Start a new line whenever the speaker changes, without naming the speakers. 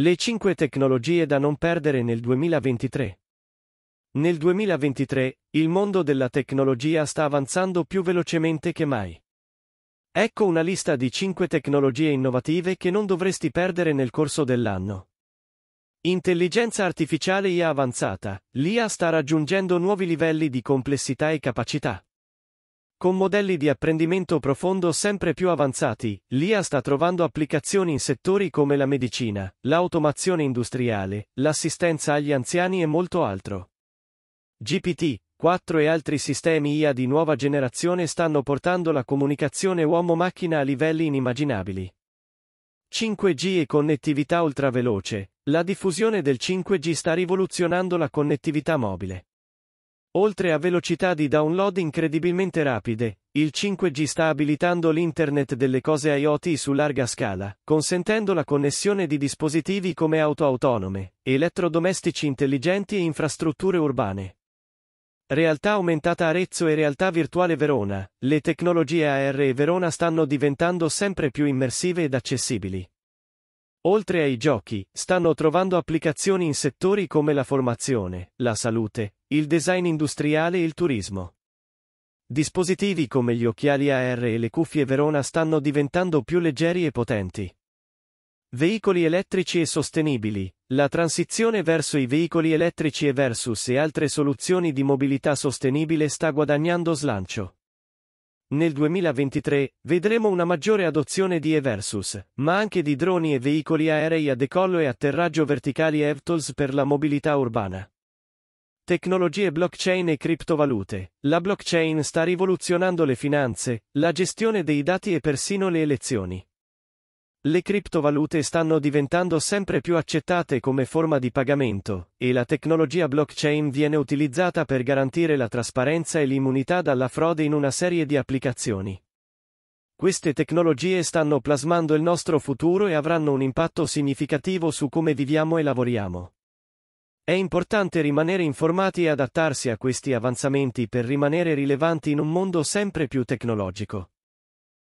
Le 5 tecnologie da non perdere nel 2023. Nel 2023, il mondo della tecnologia sta avanzando più velocemente che mai. Ecco una lista di 5 tecnologie innovative che non dovresti perdere nel corso dell'anno. Intelligenza artificiale IA avanzata, l'IA sta raggiungendo nuovi livelli di complessità e capacità. Con modelli di apprendimento profondo sempre più avanzati, l'IA sta trovando applicazioni in settori come la medicina, l'automazione industriale, l'assistenza agli anziani e molto altro. GPT, 4 e altri sistemi IA di nuova generazione stanno portando la comunicazione uomo-macchina a livelli inimmaginabili. 5G e connettività ultraveloce. La diffusione del 5G sta rivoluzionando la connettività mobile. Oltre a velocità di download incredibilmente rapide, il 5G sta abilitando l'Internet delle cose IoT su larga scala, consentendo la connessione di dispositivi come auto autonome, elettrodomestici intelligenti e infrastrutture urbane. Realtà aumentata Arezzo e realtà virtuale Verona, le tecnologie AR e Verona stanno diventando sempre più immersive ed accessibili. Oltre ai giochi, stanno trovando applicazioni in settori come la formazione, la salute, il design industriale e il turismo. Dispositivi come gli occhiali AR e le cuffie Verona stanno diventando più leggeri e potenti. Veicoli elettrici e sostenibili. La transizione verso i veicoli elettrici e versus e altre soluzioni di mobilità sostenibile sta guadagnando slancio. Nel 2023 vedremo una maggiore adozione di e-versus, ma anche di droni e veicoli aerei a decollo e atterraggio verticali EVTOLS per la mobilità urbana. Tecnologie blockchain e criptovalute. La blockchain sta rivoluzionando le finanze, la gestione dei dati e persino le elezioni. Le criptovalute stanno diventando sempre più accettate come forma di pagamento, e la tecnologia blockchain viene utilizzata per garantire la trasparenza e l'immunità dalla frode in una serie di applicazioni. Queste tecnologie stanno plasmando il nostro futuro e avranno un impatto significativo su come viviamo e lavoriamo. È importante rimanere informati e adattarsi a questi avanzamenti per rimanere rilevanti in un mondo sempre più tecnologico.